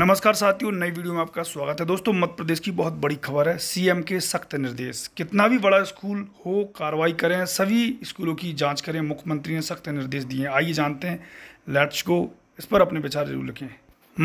नमस्कार साथियों नई वीडियो में आपका स्वागत है दोस्तों मध्य प्रदेश की बहुत बड़ी खबर है सीएम के सख्त निर्देश कितना भी बड़ा स्कूल हो कार्रवाई करें सभी स्कूलों की जांच करें मुख्यमंत्री ने सख्त निर्देश दिए आइए जानते हैं लेट्स को इस पर अपने विचार जरूर लिखें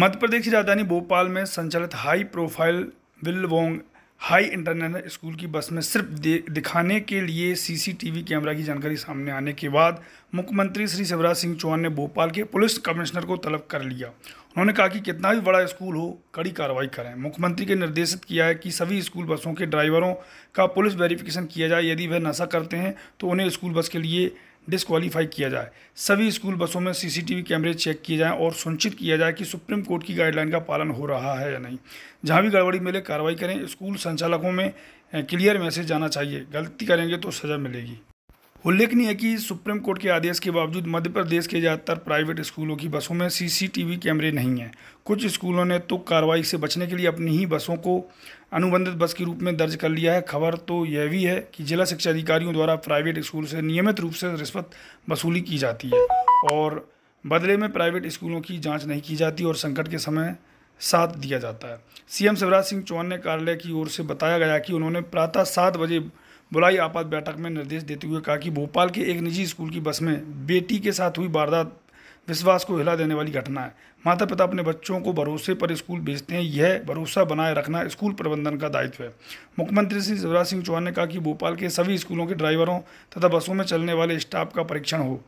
मध्य प्रदेश की राजधानी भोपाल में संचालित high profile Billabong high international school की बस में सिर्फ दिखाने के लिए सीसीटीवी कैमरा की जानकारी सामने आने के बाद मुख्यमंत्री श्री शिवराज सिंह चौहान ने भोपाल के पुलिस कमिश्नर को तलब कर लिया उन्होंने कहा कि कितना भी बड़ा स्कूल हो कड़ी कार्रवाई करें मुख्यमंत्री के निर्देशित किया है कि सभी स्कूल बसों के ड्राइवरों का पुलिस वेरिफिकेशन किया जाए यदि वह नशा करते हैं तो उन्हें स्कूल बस के लिए डिसक्वालीफाई किया जाए सभी स्कूल बसों में सीसीटीवी कैमरे चेक किए जाएं और सुनिश्चित किया जाए कि सुप्रीम कोर्ट की गाइडलाइन का पालन हो रहा है या नहीं जहां भी गड़बड़ी मिले कार्रवाई करें स्कूल संचालकों में क्लियर मैसेज जाना चाहिए गलती करेंगे तो सज़ा मिलेगी उल्लेखनीय है कि सुप्रीम कोर्ट के आदेश के बावजूद मध्य प्रदेश के ज़्यादातर प्राइवेट स्कूलों की बसों में सीसीटीवी कैमरे नहीं हैं कुछ स्कूलों ने तो कार्रवाई से बचने के लिए अपनी ही बसों को अनुबंधित बस के रूप में दर्ज कर लिया है खबर तो यह भी है कि जिला शिक्षा अधिकारियों द्वारा प्राइवेट स्कूल से नियमित रूप से रिश्वत वसूली की जाती है और बदले में प्राइवेट स्कूलों की जाँच नहीं की जाती और संकट के समय साथ दिया जाता है सीएम शिवराज सिंह चौहान ने कार्यालय की ओर से बताया गया कि उन्होंने प्रातः सात बजे बुलाई आपात बैठक में निर्देश देते हुए कहा कि भोपाल के एक निजी स्कूल की बस में बेटी के साथ हुई वारदात विश्वास को हिला देने वाली घटना है माता पिता अपने बच्चों को भरोसे पर स्कूल भेजते हैं यह भरोसा बनाए रखना स्कूल प्रबंधन का दायित्व है मुख्यमंत्री श्री शिवराज सिंह चौहान ने कहा कि भोपाल के सभी स्कूलों के ड्राइवरों तथा बसों में चलने वाले स्टाफ का परीक्षण हो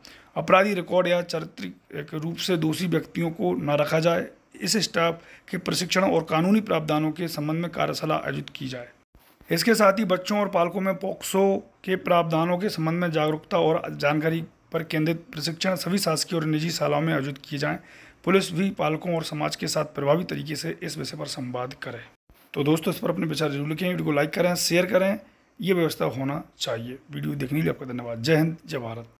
अपराधी रिकॉर्ड या चारित्रिक रूप से दोषी व्यक्तियों को न रखा जाए इस स्टाफ के प्रशिक्षण और कानूनी प्रावधानों के संबंध में कार्यशाला आयोजित की जाए इसके साथ ही बच्चों और पालकों में पॉक्सो के प्रावधानों के संबंध में जागरूकता और जानकारी पर केंद्रित प्रशिक्षण सभी शासकीय और निजी शालाओं में आयोजित किए जाएं पुलिस भी पालकों और समाज के साथ प्रभावी तरीके से इस विषय पर संवाद करें तो दोस्तों इस पर अपने विचार जरूर लिखें वीडियो को लाइक करें शेयर करें ये व्यवस्था होना चाहिए वीडियो देखने के लिए आपका धन्यवाद जय हिंद जय भारत